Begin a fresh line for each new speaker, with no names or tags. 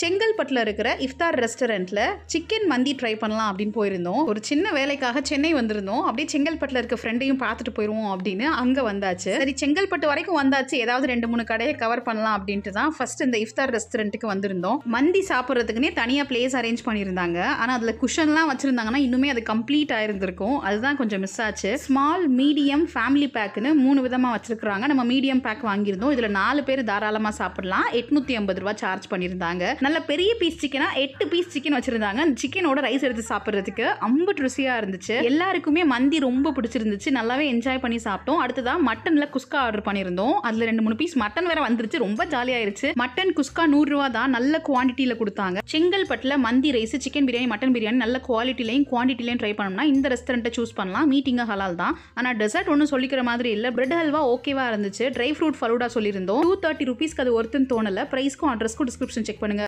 செங்கல்பட்டில் இருக்கிற இஃப்தார் ரெஸ்டாரண்ட்டில் சிக்கன் மந்தி ட்ரை பண்ணலாம் அப்படின்னு போயிருந்தோம் ஒரு சின்ன வேலைக்காக சென்னை வந்திருந்தோம் அப்படியே செங்கல்பட்டில் இருக்க ஃப்ரெண்டையும் பார்த்துட்டு போயிடுவோம் அப்படின்னு அங்கே வந்தாச்சு சரி செங்கல்பட்டு வரைக்கும் வந்தாச்சு ஏதாவது ரெண்டு மூணு கடையை கவர் பண்ணலாம் அப்படின்ட்டு தான் ஃபர்ஸ்ட் இந்த இஃப்தார் ரெஸ்டாரண்ட்டுக்கு வந்திருந்தோம் மந்தி சாப்பிட்றதுக்குனே தனியாக பிளேஸ் அரேஞ்ச் பண்ணியிருந்தாங்க ஆனால் அதில் குஷன்லாம் வச்சுருந்தாங்கன்னா இன்னுமே அது கம்ப்ளீட் ஆயிருந்திருக்கும் அதுதான் கொஞ்சம் மிஸ் ஆச்சு ஸ்மால் மீடியம் ஃபேமிலி பேக்குன்னு மூணு விதமாக வச்சிருக்கிறாங்க நம்ம மீடியம் பேக் வாங்கியிருந்தோம் இதில் நாலு பேர் தாராளமாக சாப்பிடலாம் எட்நூற்றி ஐம்பது ரூபா சார்ஜ் பண்ணியிருந்தாங்க நல்ல பெரிய பீஸ் சிக்கனாக எட்டு பீஸ் சிக்கன் வச்சுருந்தாங்க அந்த சிக்கனோட ரைஸ் எடுத்து சாப்பிட்றதுக்கு ரொம்ப ருசியாக இருந்துச்சு எல்லாருக்குமே மந்தி ரொம்ப பிடிச்சிருந்துச்சு நல்லாவே என்ஜாய் பண்ணி சாப்பிட்டோம் அடுத்ததாக மட்டனில் குஸ்கா ஆர்டர் பண்ணியிருந்தோம் அதில் ரெண்டு மூணு பீஸ் மட்டன் வேற வந்துருச்சு ரொம்ப ஜாலியாயிருச்சு மட்டன் குஸ்கா நூறுரூவா தான் நல்ல குவான்டிட்டியில் கொடுத்தாங்க பட்டில் மந்தி rice chicken biryani mutton biryani நல்ல குவாலிட்டிலையும் குவான்டிட்டிலையும் ட்ரை பண்ணோம்னா இந்த ரெஸ்டாரண்ட்டை சூஸ் பண்ணலாம் மீட்டிங்க ஹலால் தான் ஆனால் டெசர்ட் ஒன்றும் சொல்லிக்கிற மாதிரி இல்லை பிரெட் ஹல்வா ஓகேவா இருந்துச்சு ட்ரை ஃப்ரூட் ஃபலூடா சொல்லியிருந்தோம் டூ தேர்ட்டி ருபீஸ்க்கு அது ஒருத்தன் தோணலை பிரைஸ்க்கும் அட்ரஸ்க்கும் டிஸ்கிரிப்ஷன் செக் பண்ணுங்க